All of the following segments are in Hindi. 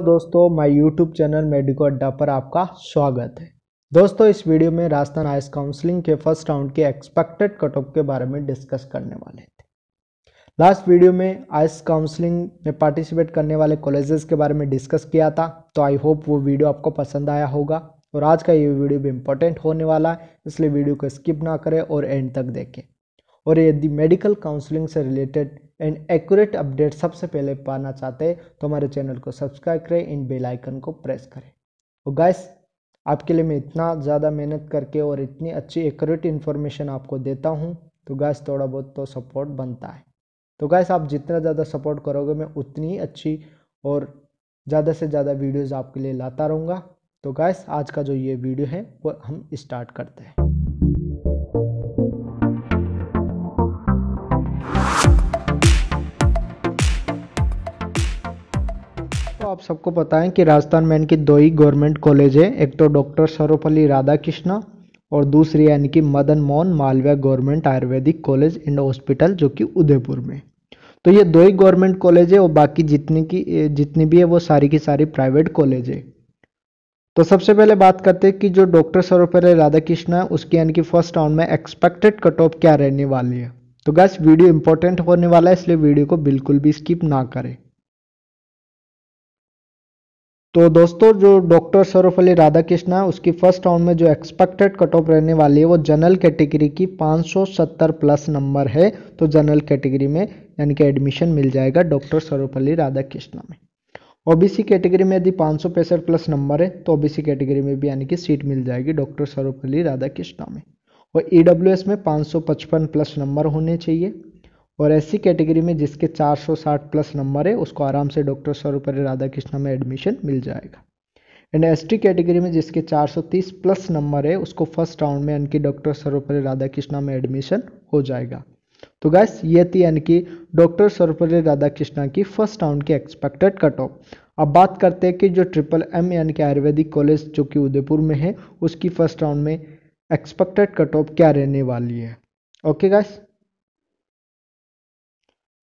दोस्तों मैं यूट्यूब चैनल मेडिको अड्डा पर आपका स्वागत है दोस्तों इस वीडियो में राजस्थान आइस काउंसलिंग के फर्स्ट राउंड के एक्सपेक्टेड कट ऑफ के बारे में डिस्कस करने वाले थे लास्ट वीडियो में आइस काउंसलिंग में पार्टिसिपेट करने वाले कॉलेजेस के बारे में डिस्कस किया था तो आई होप वो वीडियो आपको पसंद आया होगा और आज का ये वीडियो भी इम्पोर्टेंट होने वाला है इसलिए वीडियो को स्किप ना करें और एंड तक देखें और यदि मेडिकल काउंसलिंग से रिलेटेड एंड एक्यूरेट अपडेट सबसे पहले पाना चाहते हैं तो हमारे चैनल को सब्सक्राइब करें एंड बेल आइकन को प्रेस करें और तो गाइस आपके लिए मैं इतना ज़्यादा मेहनत करके और इतनी अच्छी एक्यूरेट इन्फॉर्मेशन आपको देता हूँ तो गैस थोड़ा बहुत तो सपोर्ट बनता है तो गैस आप जितना ज़्यादा सपोर्ट करोगे मैं उतनी अच्छी और ज़्यादा से ज़्यादा वीडियोज़ आपके लिए लाता रहूँगा तो गैस आज का जो ये वीडियो है वो हम स्टार्ट करते हैं दोस्तों आप सबको पता है कि राजस्थान में इनकी दो ही गवर्नमेंट कॉलेज है एक तो डॉक्टर सर्वपल्ली राधाकृष्णा और दूसरी है इनकी Madan Mohan Malviya government Ayurvedic college and hospital जो कि उदयपुर में तो ये दो ही गवर्नमेंट कॉलेज है और बाकी जितनी की जितनी भी है वो सारी की सारी प्राइवेट कॉलेज है तो सबसे पहले बात करते हैं कि जो डॉक्टर सर्वपल्ली राधाकृष्ण है उसकी यानी कि फर्स्ट राउंड में एक्सपेक्टेड कट ऑफ क्या रहने वाली है तो गैस वीडियो इंपॉर्टेंट होने वाला है इसलिए वीडियो को बिल्कुल भी स्किप ना करें तो दोस्तों जो डॉक्टर सौरभ अली राधाकृष्ण है उसकी फर्स्ट राउंड में जो एक्सपेक्टेड कट ऑफ रहने वाली है वो जनरल कैटेगरी की 570 प्लस नंबर है तो जनरल कैटेगरी में यानी कि एडमिशन मिल जाएगा डॉक्टर सौरभ अली राधाकृष्ण में ओबीसी कैटेगरी में यदि पाँच प्लस नंबर है तो ओबीसी कैटेगरी में भी यानी कि सीट मिल जाएगी डॉक्टर सौरभ अली राधाकृष्ण में और ई e में पाँच प्लस नंबर होने चाहिए और ऐसी कैटेगरी में जिसके 460 प्लस नंबर है उसको आराम से डॉक्टर सर्वपल्ली कृष्णा में एडमिशन मिल जाएगा एंड एस टी कैटेगरी में जिसके 430 प्लस नंबर है उसको फर्स्ट राउंड में यानी डॉक्टर सर्वपल्ली राधाकृष्णा में एडमिशन हो जाएगा तो गैस ये थी यानी कि डॉक्टर सर्वपल्ली राधाकृष्णा की फर्स्ट राउंड की एक्सपेक्टेड कट ऑफ अब बात करते हैं कि जो ट्रिपल एम यानी कि आयुर्वेदिक कॉलेज जो कि उदयपुर में है उसकी फर्स्ट राउंड में एक्सपेक्टेड कट ऑफ क्या रहने वाली है ओके गैस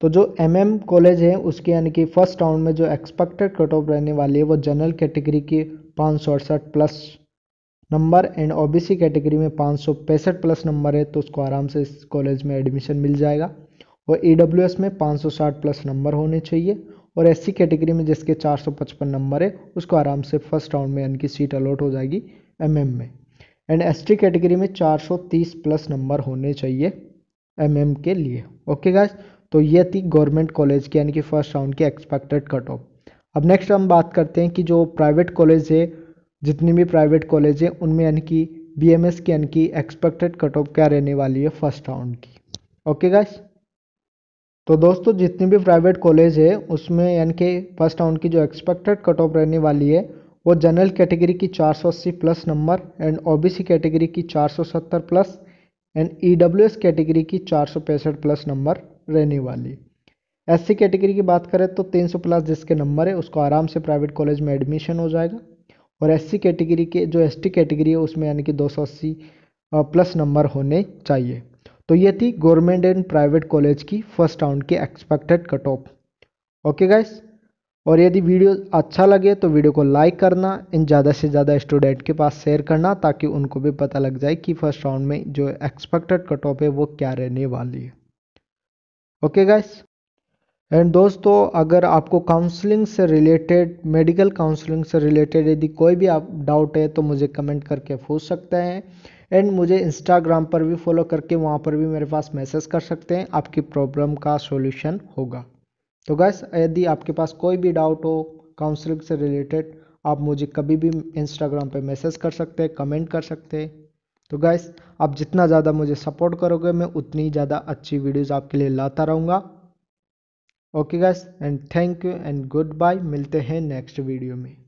तो जो एम एम कॉलेज है उसके यानी कि फर्स्ट राउंड में जो एक्सपेक्टेड कट ऑफ रहने वाली है वो जनरल कैटेगरी की पाँच सौ अड़सठ plus number and OBC category में पाँच सौ पैंसठ प्लस नंबर है तो उसको आराम से इस कॉलेज में एडमिशन मिल जाएगा और ई डब्ल्यू एस में पाँच सौ साठ प्लस नंबर होने चाहिए और एस सी कैटेगरी में जिसके चार सौ पचपन नंबर है उसको आराम से फर्स्ट राउंड में यानी कि सीट अलॉट हो जाएगी एम एम में एंड एस टी कैटेगरी में चार सौ तीस प्लस नंबर होने चाहिए एम एम के लिए ओके गाइस तो ये थी गवर्नमेंट कॉलेज की यानी कि फर्स्ट राउंड की एक्सपेक्टेड कट ऑफ अब नेक्स्ट हम बात करते हैं कि जो प्राइवेट कॉलेज है जितनी भी प्राइवेट कॉलेज है उनमें यानी कि बी एम एस की यानी कि एक्सपेक्टेड कट ऑफ क्या रहने वाली है फर्स्ट राउंड की ओके गाइस तो दोस्तों जितनी भी प्राइवेट कॉलेज है उसमें यानी कि फर्स्ट राउंड की जो एक्सपेक्टेड कट ऑफ रहने वाली है वो जनरल कैटेगरी की 480 plus number and OBC category की 470 प्लस एंड ईडब्ल्यूएस कैटेगरी की चार प्लस नंबर रहने वाली सी कैटेगरी की बात करें तो 300 प्लस जिसके नंबर है उसको आराम से प्राइवेट कॉलेज में एडमिशन हो जाएगा और सी कैटेगरी के जो टी कैटेगरी है उसमें यानी कि अस्सी प्लस नंबर होने चाहिए तो ये थी गवर्नमेंट एंड प्राइवेट कॉलेज की फर्स्ट राउंड की expected cut off okay guys और यदि वीडियो अच्छा लगे तो वीडियो को लाइक करना इन ज़्यादा से ज़्यादा स्टूडेंट के पास शेयर करना ताकि उनको भी पता लग जाए कि फर्स्ट राउंड में जो एक्सपेक्टेड कट ऑफ है वो क्या रहने वाली है ओके गाइस एंड दोस्तों अगर आपको काउंसलिंग से रिलेटेड मेडिकल काउंसलिंग से रिलेटेड यदि कोई भी आप डाउट है तो मुझे कमेंट करके पूछ सकते हैं एंड मुझे इंस्टाग्राम पर भी फॉलो करके वहाँ पर भी मेरे पास मैसेज कर सकते हैं आपकी प्रॉब्लम का सॉल्यूशन होगा तो गैस यदि आपके पास कोई भी डाउट हो काउंसलिंग से रिलेटेड आप मुझे कभी भी इंस्टाग्राम पर मैसेज कर सकते हैं कमेंट कर सकते हैं तो गैस आप जितना ज़्यादा मुझे सपोर्ट करोगे मैं उतनी ज़्यादा अच्छी वीडियोज़ आपके लिए लाता रहूँगा okay guys and thank you and goodbye मिलते हैं नेक्स्ट वीडियो में